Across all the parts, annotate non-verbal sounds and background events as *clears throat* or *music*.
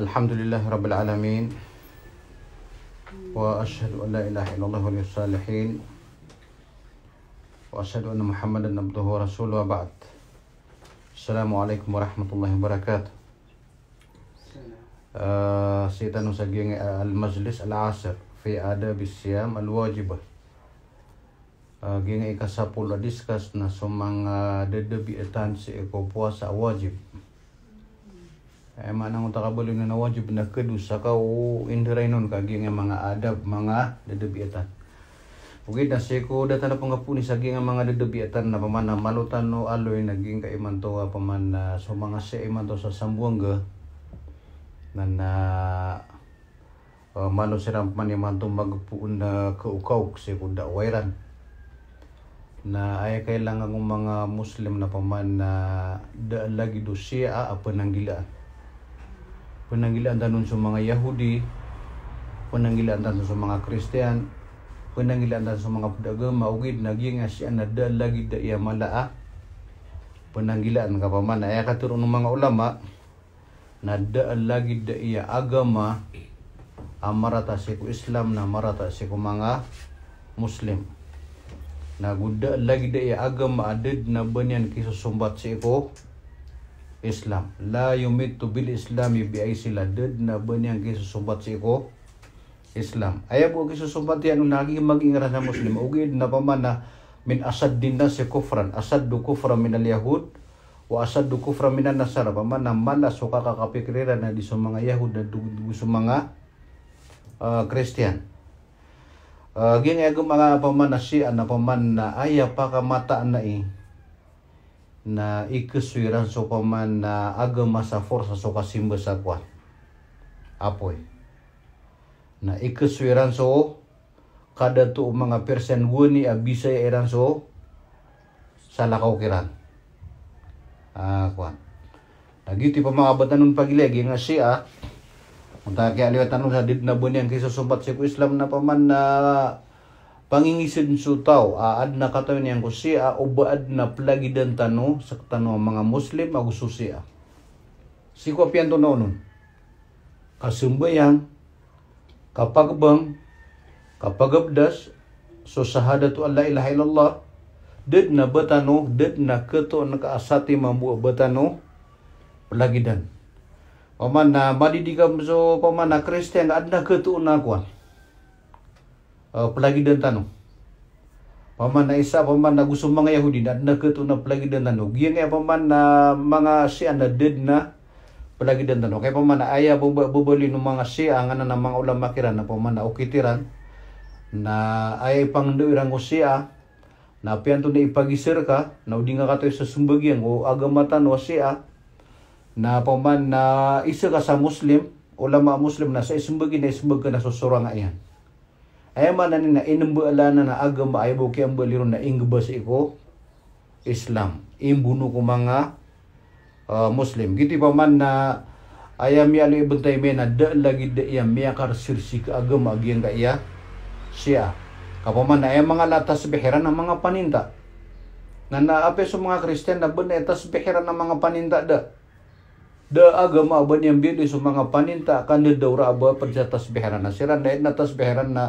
الحمد لله رب العالمين وأشهد أن لا إله إلا الله ولي الصالحين وأشهد أن محمدا عبده ورسوله وبعد السلام عليكم ورحمة الله وبركاته آه، سيدنا سجين المجلس العاصر في آداب الصيام الواجبة Uh, آه، Ginga ika sapulo discuss na sumang آه، dedebi etan si eko puasa wajib. Ema eh, nang utakabuloy na nawajib na kedus saka u indiray nun kagi nga mga adab, mga dadabiatan. Ugid na siko data na pangapuni sa nga mga dadabiatan na paman na malutan no aloy naging kaiman to ah, paman na so mga sa iman to sa Sambuanga na na uh, ah, mano siram man iman to magpuon na kaukaw siko da wairan na ay kailangan ng mga Muslim na paman na da lagi do siya ah, apa nang gilaan penanggilan tanon sa mga Yahudi, penanggilan tanon sa mga Kristiyan, penanggilan tanon sa mga pudagama, nagi naging asya na lagi da iya malaa, penanggilan ka pa man, ay katurong ng mga ulama, na lagi da iya agama, amarata si ku Islam na marata si ku mga Muslim. Naguda lagi da ya agama adid na banyan kisusumbat si ku Islam. La yumit to bil Islam biay sila dad na ba niyang gisusubat si ko Islam. Ayaw ko gisusubat yan nung lagi mag-ingran na Muslim. *clears throat* Ugid na paman na min asad din na si kufran. Asad do kufra min al Yahud wa asad do kufra min al Nasara. Paman na malas o kakakapikirira na di sa mga Yahud na di sa mga uh, Christian. Uh, ah, Gini mga paman na siya na paman na ayaw pa kamata na eh na ikusuiran so paman na agama sa forsa so kasimba sa kwan. Apoy. Na ikusuiran so kada tu mga persen guni abisay iran so sa lakaw kiran. Ah, kwan. Lagi ti pa mga batanong pagilegi nga siya. Ah. Unta kaya liwatan sa did na bunian kaysa subat si ko Islam na paman na pangingisid sutaw aad na katawin niyang kusiya o na plagidan tano sa tano mga muslim agususia. susiya si ko pian tunaw nun kasumbayang kapagbang kapagabdas so sahadatu Allah ilaha illallah did na batano did na keto na kaasati mamu batano plagidan paman na madidikam so paman na kristiyan adna keto na kwan uh, eh, pelagi tanu paman na isa paman na gusto mga Yahudi na nagkato na dan tanu giya nga eh, paman na mga siya na dead na dan tanu kaya paman na aya bubali ng mga siya ah, anan na mga ulama makiran na paman na ukitiran na ay pangduirang ko siya ah. na pianto na ipagisir ka na udi nga kato sa o oh, agamatan o siya ah. na paman na isa ka sa muslim ulama muslim na sa isumbagi na isumbag ka na susurang ayan ema nani na inembe alana na agamba aibo ke liru na ingbas iko Islam imbunu ko mga uh, Muslim giti paman na ayam ya ibn me na da lagi da iya miyakar sirsik agama agiyang ka iya siya kapaman na ayam mga latas beheran ng mga paninta na naape so mga Kristen na ba na itas na ng mga paninta da da agama ba yang bili so mga paninta kan da daura ba perjata sebeheran na siran na tasbihiran na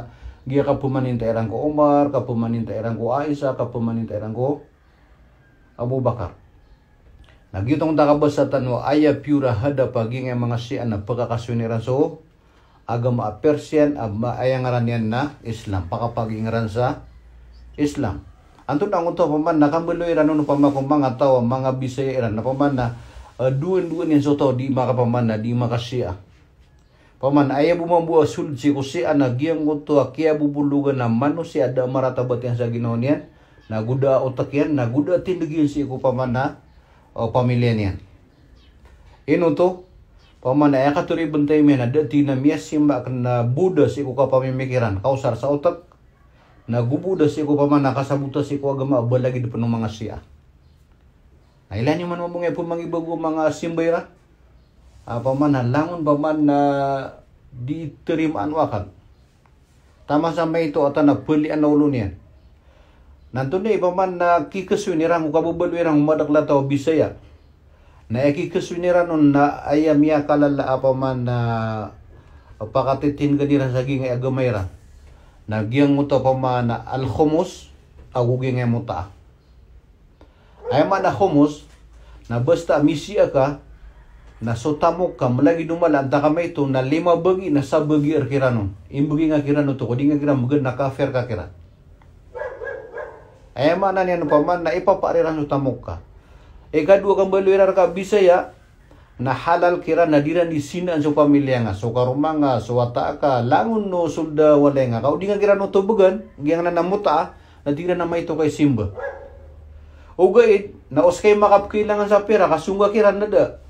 Giya kapumanin tairang ko Umar, kapumanin tairang ko Aisha, kapumanin tairang ko Abu Bakar. Nagyutong sa tanwa, aya pura hada paging mga siya na pagkakasuniran so agama a Persian a maayangaran yan na Islam pakapagingaran sa Islam. Anto na ang to paman nakamuloy ranon no pamakum mga tao mga Bisaya na paman na uh, ah, duwen-duwen yan so to di makapaman na di makasiya Paman ayah bu mabuwa si kusi anak kutu akia bubulugan na manu si ada maratabat yang saginaon yan. Naguda otak yan, naguda tindigin si iku paman na o oh, pamilya niyan. Ino to, paman ayah katuri bentay men ada tinamias simba kena buda si iku kapamimikiran. Kausar sa otak, nagubuda si iku paman nakasabuta si iku agama balagi di penung mga siya. Nailan yung man mabungay po mga ibago mga simbayra. apa ah, apaman halangon paman na diterimaan wakan tama sama itu atau na pelian naulo niyan nanto eh, na ipaman na kikaswinirang kabubalwirang eh, madakla tao bisaya na ikikaswiniran eh, nun na ayam ya kalala apaman ah, na pakatitin ganira sa gingay agamayra nagiyang mo to pamana al-humus aguging mo ta ay man na humus na basta misi ka nasotamu kam gi dumala antaka mai na lima bagi na sa bagi arkirano im bagi nga kirano to nga kira magad na kafir ka kira anu. eh, ayama anu, na niyan paman na so tamo ka eka dua kambal irar ka bisa ya na halal kira nadiran di sinan so pamilya nga so karuma nga so wata ka langun no sulda wala nga kau dinga kira anu no na namuta na may kay simba Ugay, eh, na uskay makapkilangan sa pera, kasungga kiran na da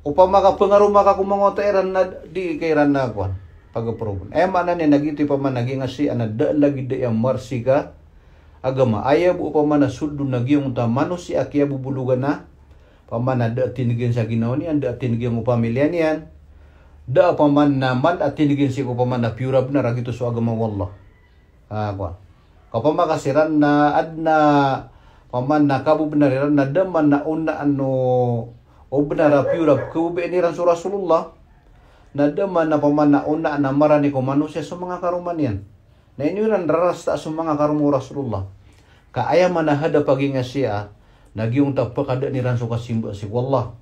maka makapangaruma maka kumang eran na di kairan na kuan. Pagaproblem. ema eh, na ni nagiti pa man naging asi anada lagi de yang marsika agama ayab upama na suddu nagiyong ta manusi akia bubulugan na pamana de tinigin sa ginaon yan de tinigin mo pamilya de da paman naman at tinigin si upa paman na purab na ragito so agama wallah ah kwa kapama kasiran na adna paman na kabubnariran na daman na una ano obnara oh, piura kube ni ran rasulullah mana paman na nak una na marani ko manusia semangat karumanian na ini ran raras tak semangat karumu rasulullah ka ayah mana hada pagi ngasia. Nagi nagiung tapak ada ni ran suka simba si wallah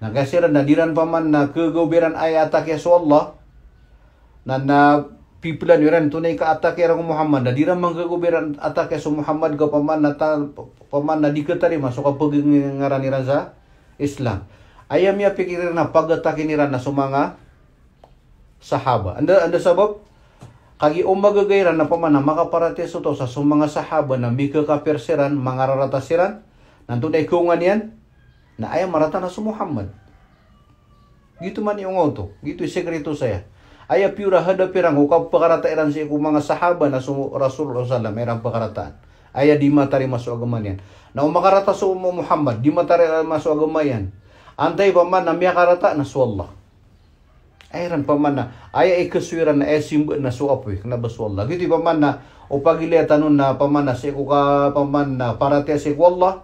nah kasiran na diran paman nak kegoberan ayah tak ya so Allah na na pipilan yuran tunai ka atak ya Muhammad na diran mang goberan atak ya so Muhammad ga paman na ta paman na diketari masuk ka pagi ngaran ni Islam. Ayam ya pikirin na pagkatakiniran na sumanga sahaba. Anda anda sabab kagi umaga gayran na pamana makaparates to sa sumanga sahaba na mika kapirsiran mangararatasiran nanto na ikungan yan na ayam marata na sumuhammad. Gitu man yung auto, gitu sekreto saya. Aya pura hada pirang ukap si iran mga sahaba na sumu Rasulullah sallallahu alaihi pakarataan. Aya di matari masu agama niyan. Na umakarata Muhammad, di matari masu agama Antai Antay pa man, namiya karata, nasuwallah. Ayran pa na, aya ikaswiran na esim na na basuwallah. Gito pa man na, upagilya tanun na paman na siku ka paman na parate siku Allah,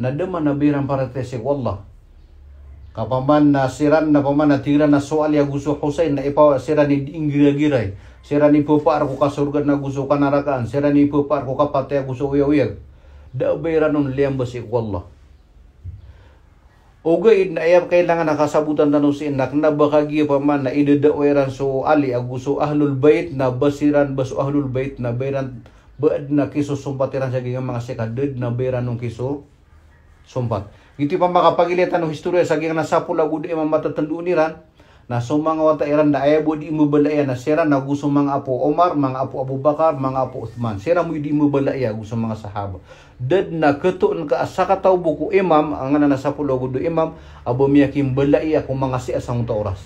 na dama na parate siku Allah. Kapaman na siran na paman na tira na soal ya gusto Hussein na ipa siran ni ingira sira ni pupa arko ka surga na gusto ka narakaan sira ni pupa arko ka patay gusto uyawiyag da bayra nun liyam basik wallah Ugay na ayam kailangan nakasabutan tanong si inak na bakagiya pa man na idadawiran so ali aguso ahlul bait na basiran baso ahlul bait na bayran baad na kiso sumpatiran sa ganyang mga sekadad na bayran nung kiso sumpat. Iti pa makapagilitan ng historia sa ganyang nasapul ay mamatatanduniran na sumang wata iran da ayabo di mo balaya na sira na gusto mga apo Omar, mga apo Abu Bakar, mga apo Uthman. Sira mo di mo balaya gusto mga sahaba. Dad na ketuon ka asa ka tawbo ko imam, ang na nasa pulogo do imam, abo miya kim balaya kung mga si asang oras.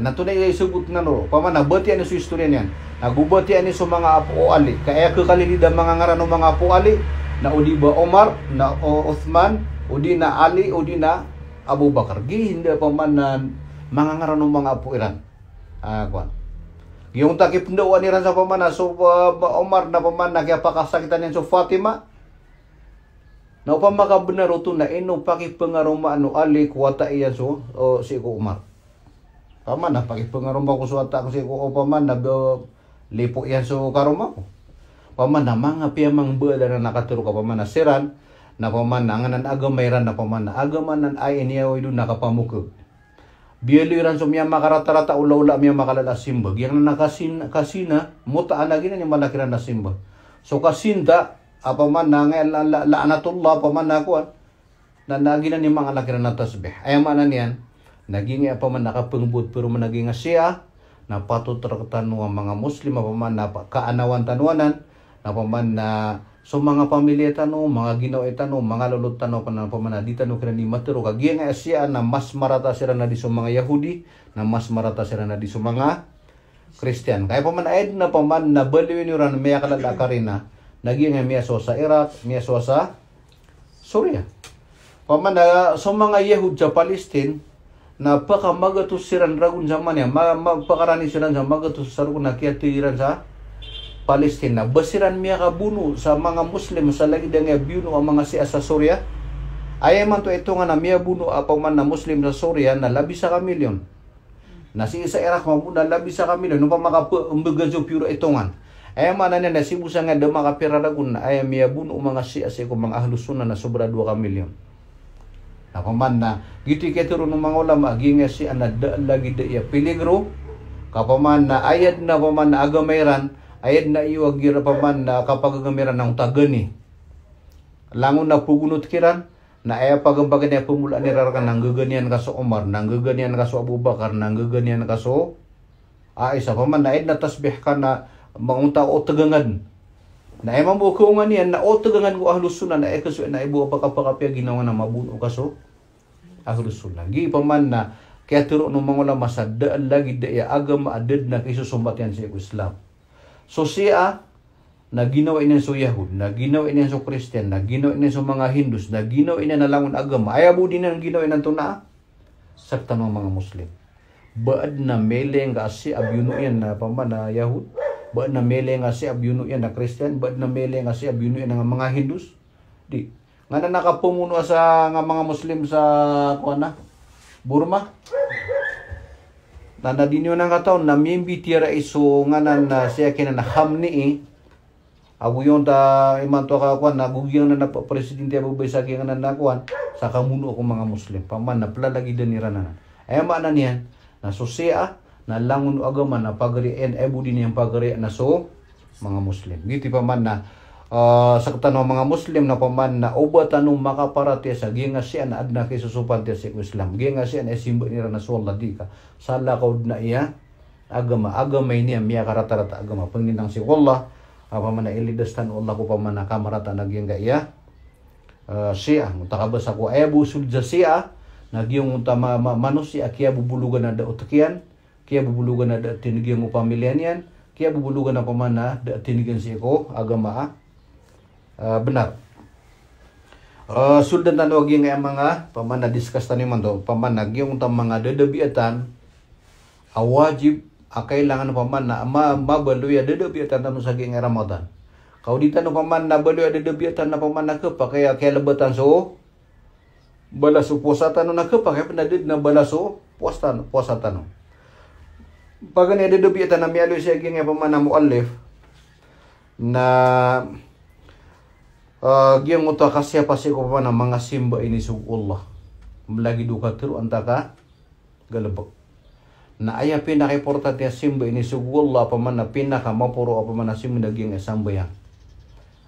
Ano to na isubot na no, pamana bati ani su istorya niyan. Nagubati ani su mga apo ali, kaya ko kalilida mga ngarano mga apo ali na udi ba Omar, na o Uthman, udi na Ali, udi na Abu Bakar. Gi hindi na mangangaron ng mga apo iran ah kwan yung takip doon iran sa pamana ah, so uh, Omar na paman nagyapakasakitan yan so Fatima na upang makabunaro to na ino pakipangaroma ano ali wata iyan so o, si ko Umar paman na pakipangaroma ko so ata si ko paman na uh, lipo iyan so karoma ko paman na mga piyamang bala na nakaturo ka paman na siran na paman na nganan agamayran na paman na agamanan ay iniyaw do nakapamuko Biyeliran sa miya makarata-rata ulaula miya makalala simbag. Yang nakasin kasina muta lagi na ni malakiran na simbag. So kasinta apa man na nga laanatullah apa man na kuan na naginan ni mga lakiran na tasbih. Ay manan yan naging apa man nakapengbut pero man naging siya na patutrakan ng mga muslim apa man na kaanawan tanuanan na man na So mga pamilya tano, mga ginoo tano, mga lulot tano kana pamana di tano kana ni maturo kagiya nga na mas marata sila na di sa mga Yahudi, na mas marata sila na di sa mga Christian. Kaya paman aid na paman na baliwin yun ran maya kalala ka rin na nagiya miya so sa Iraq, miya so sa Syria. Pamana, ah, na sa mga Yahud sa Palestine, napaka magatus siran ragun zaman ya, magpakarani siran sa magatus sarun na kiyatiran sa Palestina basiran miya kabuno sa mga Muslim sa lagi da nga buno ang mga siya sa Surya ay man to ito nga na miya buno apaw man na Muslim sa Surya na labi sa kamilyon na si sa Iraq mo na labi sa kamilyon no pa makapumbagazo puro itongan ay man na na si busa nga da makapiraragun ay miya buno mga siya sa kung mga ahlus sunna na sobra 2 kamilyon na paman na giti keturo ng mga ulama ginga si anad lagi da iya peligro kapaman na ayad na paman na agamairan ayad na iwag gira paman na kapag ngamiran ng tagani. Eh. Langon na pugunot kiran, na ay pagambagan niya pumula ni Rarka nang ka kaso Umar, nang ka kaso Abu Bakar, nanggaganian ka so Aisha. Paman na ay natasbih ka na mangunta o tagangan. Na ay mabukungan yan, na o tagangan ko ahlus sunan, na ay na ibu buha pa kapakapya ginawa na mabuno kaso so ahlus sunan. Gi paman na kaya turo ng mga lama sa daan lagi da agama adad na kaysa sumbat yan sa Islam. So siya na ginawa niya sa Yahud, na ginawa niya sa Christian, na ginawa niya mga Hindus, na ginawa niya na langon agama, ayabu din ang ginawa niya tuna sa tanong mga Muslim. Baad na mele nga si abyuno yan na paman na Yahud, baad na mele nga si abyuno yan na Christian, baad na mele nga si abyuno yan ng mga Hindus. Di. Nga na nakapumuno sa nga mga Muslim sa na, Burma nanadinyo na nga taon na mimbi tira iso nga na na siya kina na hamni eh. Abu yon ta iman to kakuan na gugyang na na presidente abu besa kaya na nakuan sa kamuno ko mga muslim paman na plalagi din ni ranan. Ay maana niyan na susea na langon agama na pagri en ebu din yung pagri na so mga muslim. Giti paman na uh, ah, sakta ng mga Muslim na paman na uba tanong makaparati sa ginga siyan adna kay susupan ti sa Islam. Ginga siyan ay simbo ni Rasulullah di ka. Sala ka na iya agama. Agama niya miya karata-rata agama. Panginang si Allah Apa ah, man na ilidastan Allah ko paman na kamarata nagingga iya. Uh, siya. Mutakabas ako Ebu sulja siya. Nagyong tama manusia kaya bubulugan na dautakian. Kaya bubulugan na da tinigyang mo pamilyan yan. Kaya bubulugan na paman na da tinigyan siya ko agama ah. Eh, benar uh, eh, sudden tan wagi nga mga pamana discuss tani man to pamana yung ta mga dedebiatan awajib akailangan paman na ma mabaluya dedebiatan tanu sa nga Ramadan kau di tanu paman na baluya dedebiatan na paman na ke pakai kaya lebatan so balasu puasa tanu na ke pakai penadid na balasu puasa tanu puasa tanu pagani dedebiatan na mialo siya nga paman na alif na gian uta kasya pasi ko pa mana mga simba ini sugullah lagi duka turu antaka galebek. Na ayah pina reportat tiya simba ini sugullah pa man na pinaka mapuro pa man na simba naging sambayang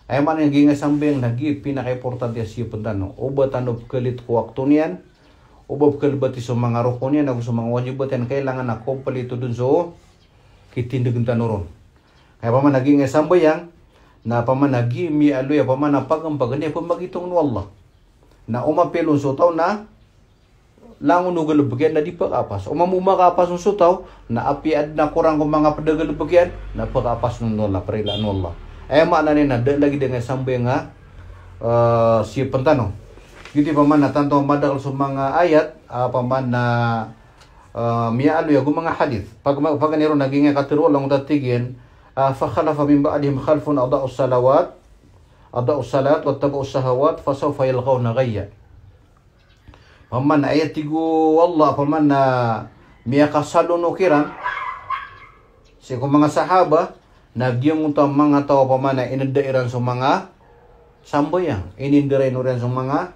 Ayah man naging yang nagi pinakaiporta tiya siya pantano ubat anob kalit ko wakto niyan ubab kalbati sa mga rukunian ako sa mga wajibat yan kailangan aku palito dun so nurun. ng tanoron kaya pa man naging yang na pamana gi mi aluya pamana pagam pagane pamagitong no Allah na uma pelon so taw na langon no bagian na di pagapas uma mumakapas no so taw na ad na kurang ko mga bagian na pagapas no Allah prela no Allah ay mana ni na lagi dengan sambe nga uh, si pentano gitu pamana tanto madal so mga ayat uh, pamana uh, ya aluya mga hadith pag pag naging katirulang tatigin فخلف من بعدهم خلف أضاءوا الصلوات أضاءوا الصلاة واتبعوا الشهوات فسوف يلغون غيا ومن أيتيجو والله فمن miyakasalo no kiran si ko mga sahaba nagyong ta mga tao pa man inindairan sa mga sambayan inindiray no rin sa mga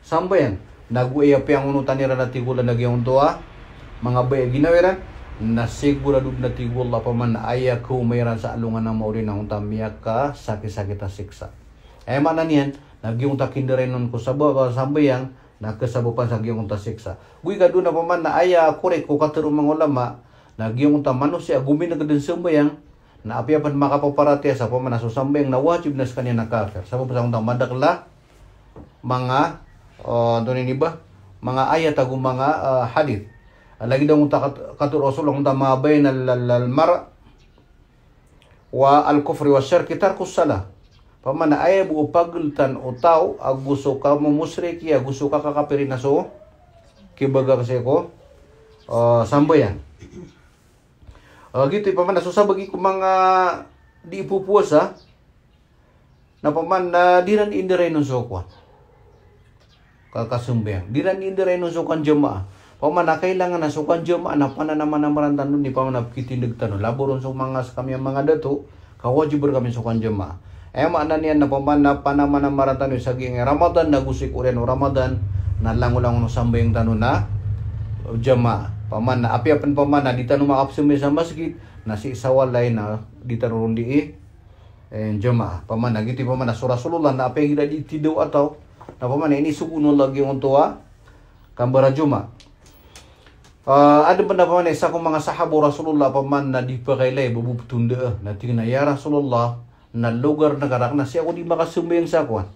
sambayan naguiyap yang unutan nila natigulan nagyong tua mga bay ginawiran na dug na tigulla pa man ayak ko mayran sa alungan na mauri na unta ka sakit-sakit siksa ay eh, mana niyan nagyung nun ko sa baba na kasabupan sa giyong unta siksa gui gadu na man na ko rin ko katero mga ulama giyong unta manusia gumi din sa yang na apiapan makapaparatia sa paman na susambayang na wajib na sa kanya na kafir sa baba sa madakla mga uh, oh, doon ba mga ayat ago mga uh, eh, hadith lagi dong untuk katur rasul untuk mabain al mara wa al kufri wa syar kita harus salah ayah bu pagel tan utau agu suka mu musriki agu suka kakapiri naso kibaga keseko uh, eh, sampai yang uh, eh, gitu pemana susah bagi ku di ibu puasa na paman diran indirain nusukwa kakasumbayang diran indirain nusukan jemaah Paman na kailangan na jema maanapan na naman ang marantan ni pamanap kitindig tano. Laboron sa mga sa kami ang mga dato, kawajibur kami sukadyo ma. ema eh, maana niyan na pamana panaman ang marantan Sagi ging Ramadan na gusik uren o Ramadan na langulang no yang tanu na Paman paman api apan pamana di tano maapsumi sa masjid na si na di tano rundi eh, eh Paman na. giti na. surah Rasulullah na api hindi tidaw ataw na na ini sukuno lagi ang tuwa kambara juma. Uh, ada benda mana sa kung mga sahabo Rasulullah paman na di pa kailay babubtunda na tingna ya Rasulullah na lugar na karak na siya ko di makasumayang sa kuan.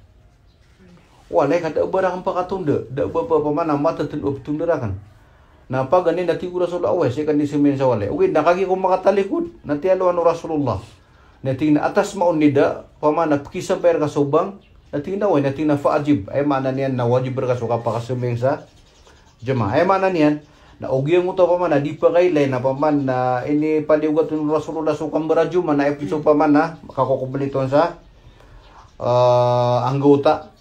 kata ka da barang pakatunda da ba pa paman na matatil ubtunda rakan. Na pag ganin na tigo Rasulullah away siya kandi sumayang sa walay. Uwi nakagi kong makatalikod na tiyalo ano Rasulullah. Na atas maon nida paman na kisa pa ka subang na tingna away na faajib ay eh, mana niyan na wajib ka sa jemaah ay eh, mana niyan na ugyang mo to na di pa kailay na paman na ini paliugat ng Rasulullah sukang baraju man na episode mm. pa man na sa uh, ah, anggota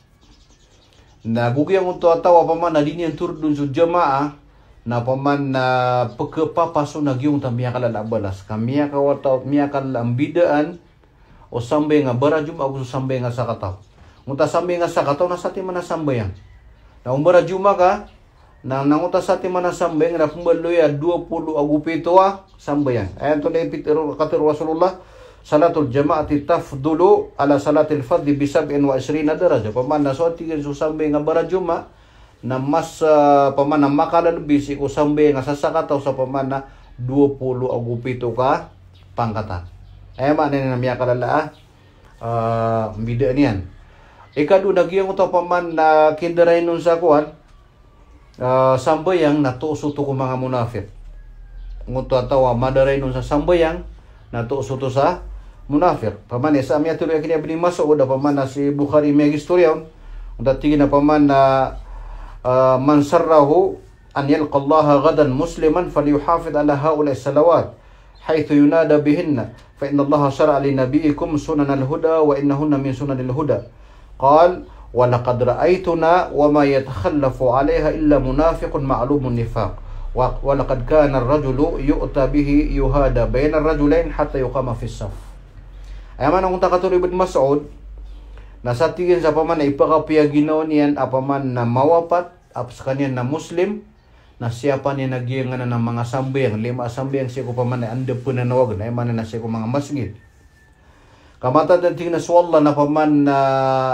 na gugyang mo to paman, na man na tur dun sa jamaa na paman na paso na giyong tamiya kalalabalas kamiya kawataw miya kalambidaan o sambay nga barajum ako sambay nga sa kataw. Munta sambay nga sa kataw na sa timan na sambayan. Na umbara juma ka, nang nanguta sa mana sambay nga ya, a 20 agupitoa ah, sambayan ayan eh, to na ipitiro katir Rasulullah salatul jamaati tafdulu ala salatil fadli bi 27 daraja paman na so ti sambay nga juma na mas uh, eh, paman na makalan bisi ko sambay nga sasakataw sa paman na 20 agupito ka pangkatan ayan eh, man na namiya kalala ah uh, bida niyan ikadu nagiyang paman na kinderay nun sa kuwan uh, eh, sampai yang nato sutu ko mga munafik ngunto atawa madaray nun sa sampai yang su tu sa munafik paman sa amya ini kini masuk udah paman na si Bukhari may historian unta tigi na paman na uh, man an yalqa gadan musliman falyuhafid ala haula salawat حيث ينادى بهن فإن الله شرع لنبيكم سنن الهدى وإنهن من سنن الهدى قال ولقد رأيتنا وما يتخلف عليها إلا منافق معلوم النفاق ولقد كان الرجل يؤتى به يهادى بين الرجلين حتى يقام في الصف Ayaman ang takaturo ibn Mas'ud na sa tingin sa paman na ipakapiyaginoon niyan apaman na mawapat apas kanya na Muslim na siya pa niya na ng mga sambayang lima sambayang siya ko paman na andap po eh, na nawag na ayaman na siya ko mga masjid Kamata dan tingna suwalla na paman na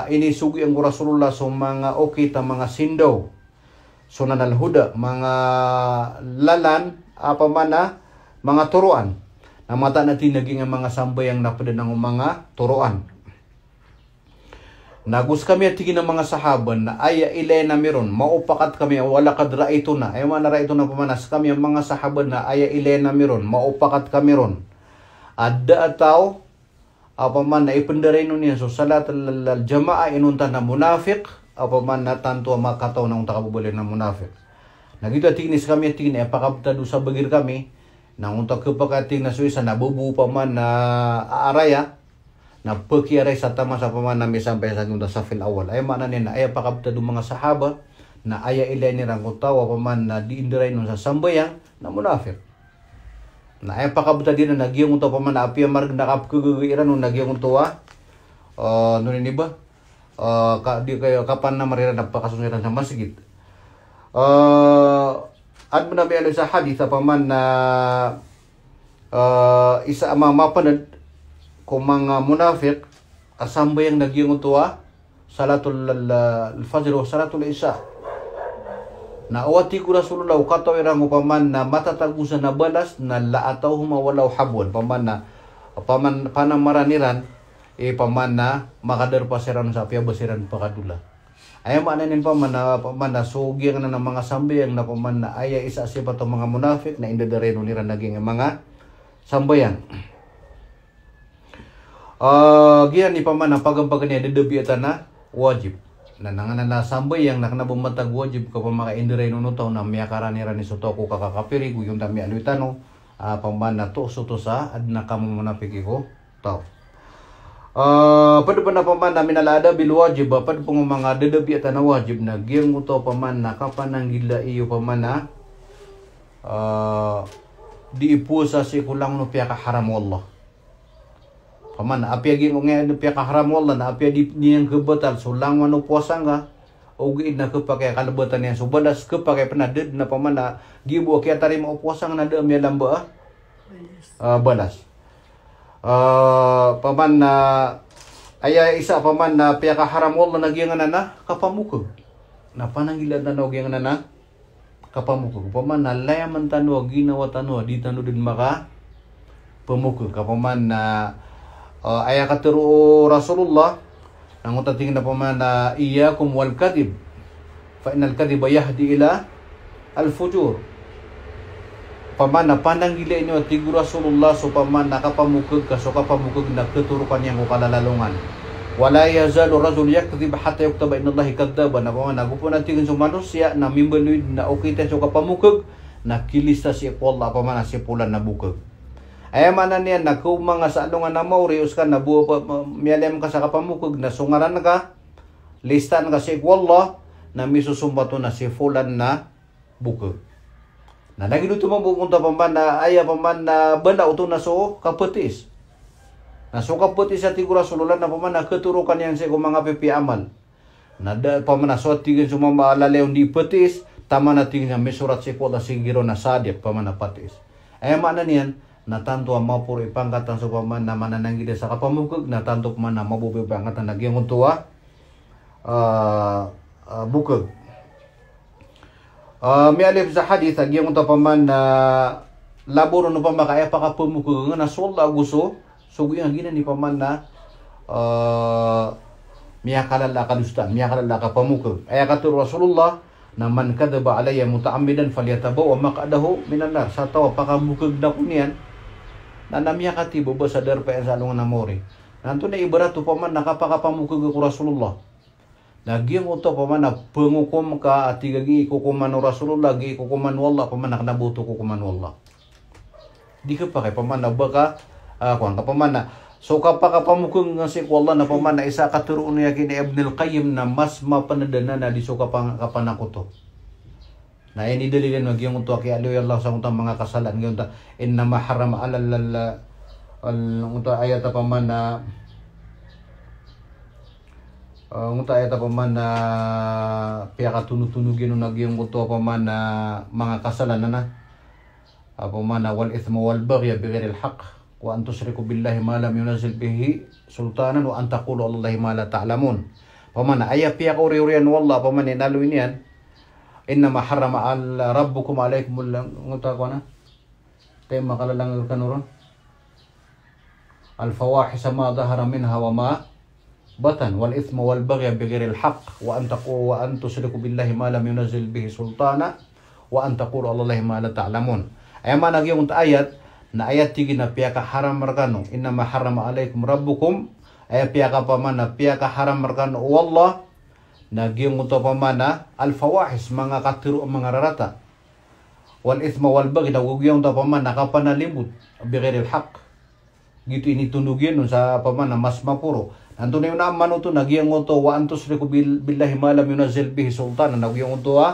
uh, inisugi ang Rasulullah sa so mga okita mga sindo. So nanalhuda mga lalan apa na ah, mga turuan. Namata natin naging ang mga sambay ang napada ng mga turuan. Nagus kami at tigin ng mga sahaban na aya ilay na meron, maupakat kami, wala kadra ito na. Ay man ito na pamanas kami ang mga sahaban na aya ilay na meron, maupakat kami ron. Adda ataw, man na ipendarin nun yan so salat al jamaa inunta na munafik apaman na tanto makataw na nah, gitu nah, unta kabubulin na munafik nagito tignis kami tigni apakabta do sa bagir kami ya? na unta kapakating na suwisa na bubu pa man na araya na pekiaray sa tama sa man na sampai sa ngunta sa fil awal ay mana ni na ay apakabta do mga sahaba na aya ilay ni rangkutawa man na diindiray nun sa sambayang na munafik Naayang pakabuta din na nagyong unta pa man api marg nakapkugugira nung nagyong unta uh, ah, nun ano ini ba? Uh, ah, ka, di kayo kapan na marira napakasungiran sa masjid. Uh, at manabi ano sa hadith paman na uh, isa ang mga mapanad kung mga munafik asambay ang nagyong untua salatul al-fajr wa salatul isya na Naawati ko Rasulullah kataw irang upaman na matatagusan na balas na laataw humawalaw habon paman na paman panamaraniran e paman na makadar pasiran sa pia basiran pakadula. Ayaw maananin paman na paman na sugyang na ng mga sambayang na paman na aya isa siya pa mga munafik na indadareno niran naging mga sambayan. Uh, Giyan ni paman ang pagampagan niya didabiatan na wajib. na nanganala sambay yang nakna bumatag wajib ka pamakain indire no taw na miyakara ni Rani ko kakakapiri ko yung dami ano no uh, ah, pamban na to soto sa ad na nakamumunapiki ko taw. Uh, ah, pwede pa na paman na minalada bil wajib ba pwede pong mga dadabi at na wajib na giyang mo paman na kapanang gila iyo paman na uh, ah, diipusa si kulang no piya haram Allah. Paman, apya gi ngaya na pia kahram wala na apya di yang niyang so sulang wano puasa nga. ogi na kepakai kalabatan yang subadas kepakai penadet na paman na gi buah kaya tarim mau puasa nga na deam ya lamba ah. Uh, ah, Uh, ah, paman na aya isa paman na pia kahram wala na ngana na kapamuko. Na panangilan na ogi ngana nana kapamuko. Paman na layaman gi na tanwa di tanu din maka pemuko. Kapaman na uh, uh, ayah kata ru Rasulullah ang utang tingin na po man na iyakum wal kadib fa inal kadib yahdi ila al fujur paman na pandang gila inyo at tigur Rasulullah so paman nakapamukag ka so kapamukag na katurukan niya mukha lalalungan wala yazalu rasul yakdib hatta yuktaba inallahi kadaba na paman nagupo na tingin sa manusia na mimbaluid na okita so kapamukag na kilista si Allah paman na sipulan na bukag Hayaman na niya, naghuma nga sa alungan na maurius ka, nabuo pa, miyalem ka sa kapamukog, nasungaran ka, listan ka si Wallah, na misusumbato na si Fulan na bukog. Na nagiluto man bukong ta paman na aya paman na bala uto na so kapetis. Na so kapetis sa tigura sululan na paman na keturukan yang sa mga pipiamal. Na da, paman na so tigin sumama lalayon di petis, tama na tingin na misurat si kuwala si Giro na sadip paman na patis. Ay mana niyan, na tanto a mapur ipangkatan sa paman na manananggida sa kapamukag na tanto paman na mabubi ipangkatan na giyong untuwa uh, uh, bukag. Uh, may alif sa hadith ang giyong paman na laboro no paman pa kapamukag nga sula gusto so giyong gina ni paman na uh, miyakalala ka dusta miyakalala ka pamukag. Ay katul Rasulullah na man kadaba alaya mutaamidan falyatabaw wa maqadahu minan nar sa tawa pakamukag na kunyan ನನ್ನ ಕತಿ sa ಸದರ್ sa ಸಾಲುಂಗ namori. nantu na ibarat paman nakapakapamuka ke Rasulullah Naging uto paman na pengukum ka ati ikukuman kukuman Rasulullah lagi kukuman Allah paman nak nabuto kukuman Allah. di ah, ke pakai paman na baka uh, kuan ka paman na so ng si Allah na paman na isa niya kini Ibn al-Qayyim na mas mapanadana na di so kapanakuto na ini dililin wag yung untua kay aliw Allah sa untang mga kasalan ngayon ta inna maharam alal al unta ayat pa man na uh, unta ayat pa man na piya tunutunugin nag yung untua pa man na mga kasalanan na na apo man na wal ithma wal baghya bighayri al haqq wa an tusyriku billahi ma lam yunzil bihi sultanan wa an taqulu allahi ma la ta'lamun pa man ayat piya uri-urian wallah pa man inalo niyan انما حرم على ربكم عليكم المتقون تم قال لنا الكنور الفواحش ما ظهر منها وما بطن والاثم والبغي بغير الحق وان تقول وان تشركوا بالله ما لم ينزل به سلطانا وان تقولوا على الله ما لا تعلمون اي ما نجي انت ايات نا ايات تيجي نا بيك حرم مرغانو انما حرم عليكم ربكم اي بيك بما نا بيك حرم مرغانو والله Nagyong utapamana ah, alfawahis mga katiro ang mga rarata. Wal ithma wal bagi nagugyong tapaman nakapanalimut bigiril hak. Gitu ini tunugin nun sa pamana ah, mas mapuro. Nanto na yun naman ito nagyong ito wa antos riku billahi malam yun azil bihi sultan. Nagyong ito ha ah,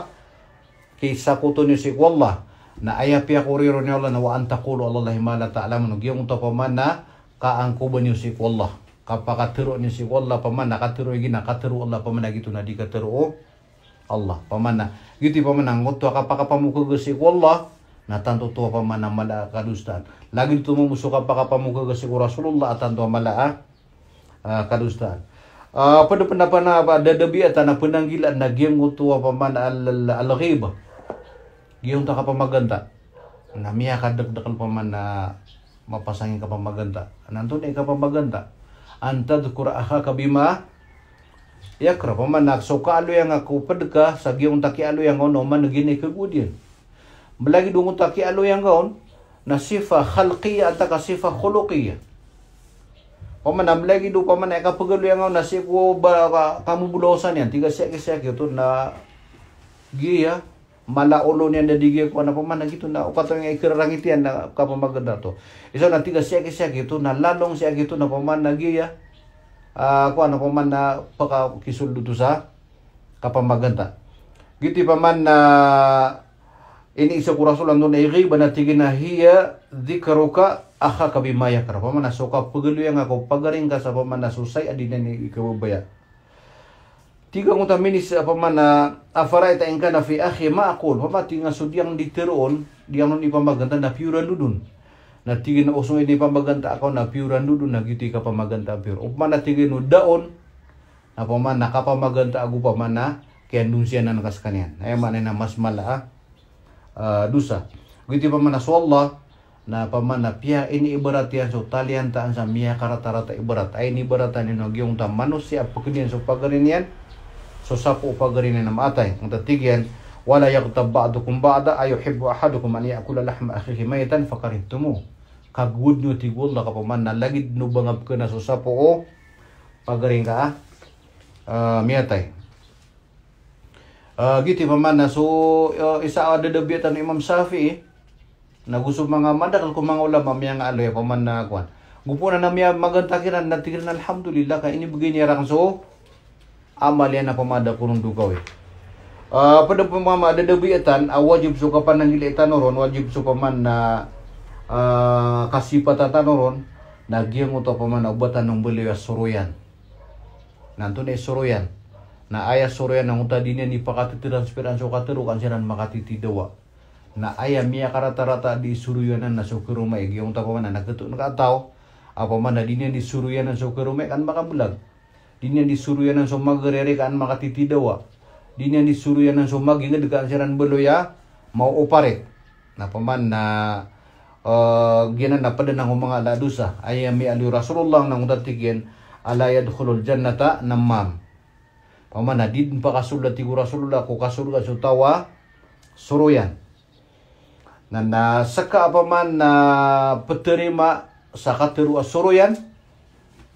kaysa ko to si wallah na ayapi ako riro ni Allah na wa antakulo Allah himala ta'alaman nagyong ito paman na kaangkuban yun si wallah kapakatiro ni si Allah pamana katiro gina katiro Allah pamana oh. gitu na di katiro Allah pamana gitu pamana ngoto kapakapamuko si Allah na tanto to pamana mala kadustan lagi tu muso kapakapamuko si Rasulullah tanto mala ah, ah kadustan uh, ah, pada pendapat na debi at na penanggilan na giyang ngoto pamana al ghiba giyang ta kapamaganda na miya kadakdakal pamana mapasangin kapamaganda nandun ay kapamaganda antadhkur akhaka bima yakra pamanak soka alu yang aku pedeka sagi untaki alu yang kau noman negini kemudian belagi dungu taki alu yang kau nasifa khalqiyah antaka sifah khuluqiyah paman lagi du paman eka pegelu yang kau nasib ko kamu bulosan yang tiga sek sek itu na ya mala olo ni anda digi ko na paman na gitu na ukato nga ikirarang itian na kapamagad na to iso na tiga siya kisya gitu na lalong siya gitu na paman na ya uh, ko na paman na paka kisul dutu sa kapamaganda gitu paman na ini isa kurasul ang doon ay na tigin na hiya dikaruka aha kabimaya kara paman na soka pegeluyang ako pagaring ka sa paman na susay adina ni ikababaya Tiga unta minis apa mana afaraita engka na fi akhi ma akul papa tinga sudiang diteron diang di ipamaganta anu nah, na piuran dudun. Na tiga na usong ini pamaganta ako na piuran dudun na giti ka pamaganta piur. mana tiga no daon mana pamana kapamaganta agu mana kendung siya na nakaskanian. Ay mana na mas malah, uh, eh, dusa. gitu pamana so Allah na mana pia ini ibarat yan so talian taan sa miya karata-rata ibarat ay ni ibaratan ni nagyong tamano siya pagkinian so pagarinian so saku upagarin nam atay kung tatigian wala yaghtab ba'dukum ba'da ayuhibbu ahadukum an ya'kula lahma akhihi maytan fakarihtumu kagud nyo tigulla ka paman na lagid no bangab ka na so sapo o pagarin ka ah uh, eh, miyatay uh, eh, giti paman na so uh, eh, isa ada debitan Imam Syafi'i nagusob mga madakal kung mga ulama mga nga aloy ya paman na kwan gupuna na miya magantakiran natigiran alhamdulillah ka ini begini yarang so na eh. ah, apa mada kurung dugawi uh, pada pemama ada debiatan uh, ah, wajib suka panang etan noron wajib suka na uh, ah, kasih patatan na nagiang nah, uto pamana ubatan ng beliau suruyan nanto na suruyan na ayah suruyan nah, uta utadinya nah, ni pakatitiran spiran suka kan siran tidoa na aya mia karata-rata di suruyanan na sukirumay giyong eh. tapaman na ketuk nak tau, apa mana dini dinya di suka rumai kan bulan yang disuruh yang somag gerere kan maka Dini yang disuruh yang nansoma ini dekat siaran belo ya mau opare nah paman na uh, eh, gena na pada nang omang ala dusa ayami alu rasulullah nang udatigen ala yadkhulul jannata namam paman na din pa kasul da Ku rasulullah ko kasul ga sutawa suruyan na na saka paman na peterima saka teru suruyan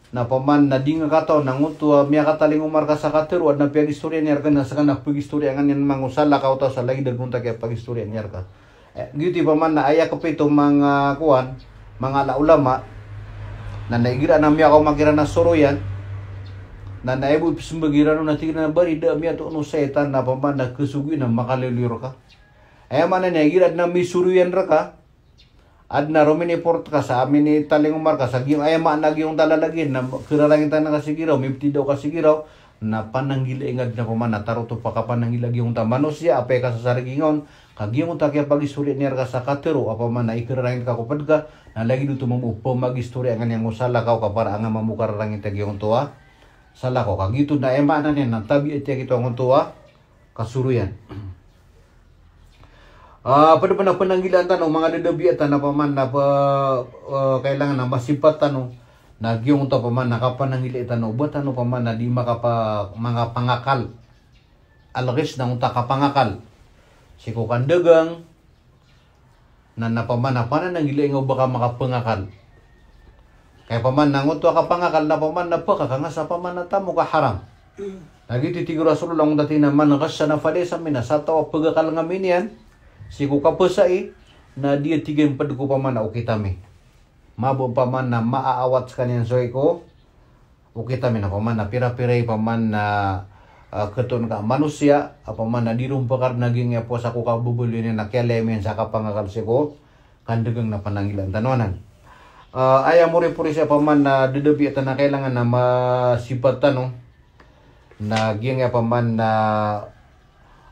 na paman na dinga kato na ngutua miya kataling umar kasakatir wad na arka istorya niyar na pugi ka nagpigistorya nga mangusala ka uta sa lagi dagunta kaya pagi niyar ka eh, giti paman na ayak kapito mga kuan la ulama na naigira na miya kao makira na soroyan na ebu sumbagira no na da mia to no setan na paman na kesugi na makaliliro ka ayaman na naigira na yan raka Ad na rumini ka sa amin ni Taling Umar ka sa giyong ayama na giyong dalalagin na kirarangita na kasigiraw, mipti daw kasigiro na pananggilaingag eh, na paman na taroto pa ka pananggilag yung ta siya apay ka sa sarigingon kagiyong takya pagisulit niya ka sa katero apaman na ikirarangin ka kupad ka na lagi do dito mamupo magistorya nga niyang usala ka ka para ang mamukar lang mamukararangin tagiyong tuwa ah. sala ko kagito na ema eh, na niya na tabi itiya eh, kito ang tuwa ah. kasuruyan Uh, pwede pa na panangilan tanong mga nidabi at na paman na pa, uh, kailangan na masipat tanong nagyong to paman nakapanangili tanong ba tanong paman na di makapa mga pangakal alakis na unta kapangakal si kukandagang na napaman na pananangili nga baka makapangakal kaya paman nangon to kapangakal na paman na pa kakangasa paman na tamo ka haram Lagi mm. titigura sulo lang dati naman ng kasya na falesa minasatawa pagakal ngamin yan. siku kapusai eh, na dia tiga na duku pamana Mabu paman pamana maaawat sekalian soiko ukitami na pamana pira-pirai pamana uh, ah, keton ka manusia apa ah, na dirumpakar naging ya po aku kuka bubulin na kelemen sa kapangakal kan degeng na panangilan tanonan. Uh, ah, ayam muri-puri siya paman na dedebi at na kailangan na masipatan no? Oh. na giyang ya paman na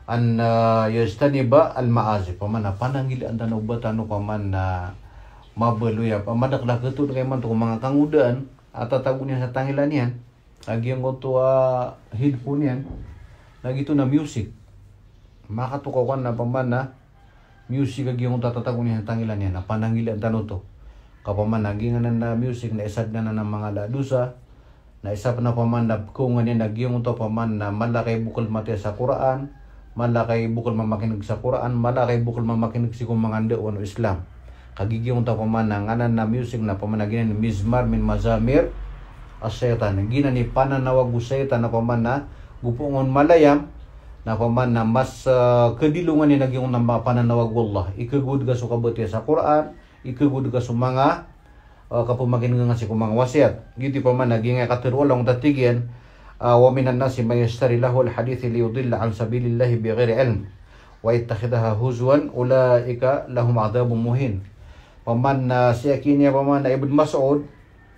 an uh, ah, yastaniba al maazi paman na panangil ang danubat ano paman na mabaluya pa madaklak ito kay man to mga kangudan at tatago niya sa tangilan niya lagyan ko to uh, headphone yan lagi to ah, na music makatukaw na paman na music agi yung tatatago niya sa tangilan niya na panangil ang tanong to kapaman naging na na music na isad na na mga ladusa na isa pa na paman na kung nga niya nagyong to paman na malakay bukol mati sa Quran malakay bukol mamakinig sa Quran, malakay bukol mamakinig si kumangande o ano Islam. Kagigiyong ta kumana nganan na music na pamanagin ni Mizmar min Mazamir as setan. Gina ni pananawag ko setan na paman na gupungon malayam na paman na mas uh, kadilungan ni naging ng mga pananawag Allah. Ikagud ka sukabuti sa Quran, ikagud ka sa mga uh, ah, kapumakinig nga si kumang wasyat. Giti pa man naging katirulong tatigyan wa minan nasi man yashtari lahu al-hadith li yudilla an sabilillah bighairi ilm wa yattakhidha huzwan ulaika lahum adzabun muhin paman siakinya paman Ibn Mas'ud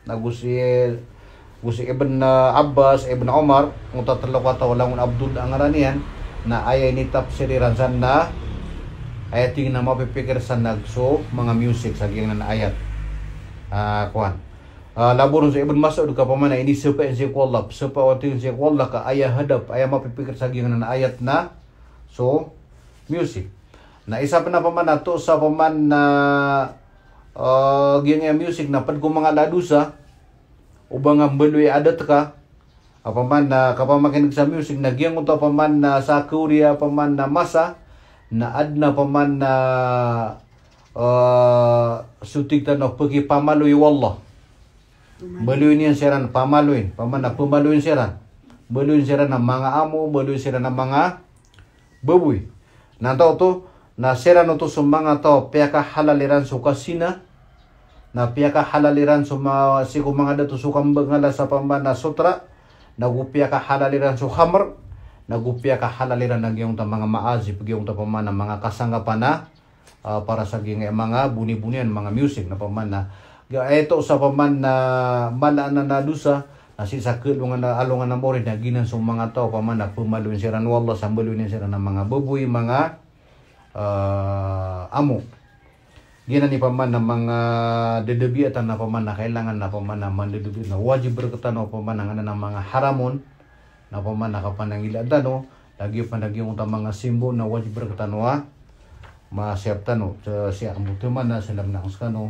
nagusi gusi Ibn Abbas Ibn Umar mutatalaq wa tawlangun Abdul angaranian na ayay ni tafsiriran sanna ayating na mapipikir sa nagso mga music sa giyang na ayat uh, kuhan Uh, labur saya ibn masuk ka pamana ini sepa yang saya sepa waktu yang saya ke ka ayah hadap ayah mau pikir sagi dengan ayat na so music na isa pa na pamana to sa na uh, gengnya music na pad ko mga ladusa ubang ang beloy adat ka apaman na kapamakinig sa music na geng untuk paman na sa Korea paman na masa na adna paman na uh, sutigtan o pagipamaloy wallah Baluin yan sila ng pamaluin. Pamana, pumaluin sila. Baluin sila ng mga amo, baluin sila ng mga baboy. Nanto to, na sila no to sa mga to, piyaka halaliran sa kasina, na piyaka halaliran sa mga, si mga dato sa kambangala sa pambana sutra, na ka halaliran sa hamar, na ka halaliran ng iyong mga maazip, iyong pamana, mga kasanggapan na, uh, para sa mga buni-bunian, mga music na pamana, Ga eto sa paman na malaan na nadusa na si sakit nga na alungan na morin na ginan sa mga tao paman na pumaluin sila no Allah sambaluin sila ng mga baboy mga uh, amo ginan ni paman ng mga dedebi at na paman na kailangan na paman na mandedebi na wajib berketan na paman ang ng mga haramon na paman na nakapanangilada no lagi pa naging mga simbo na wajib berketan wa masyap tano sa siya kamutuman na silam na kuskano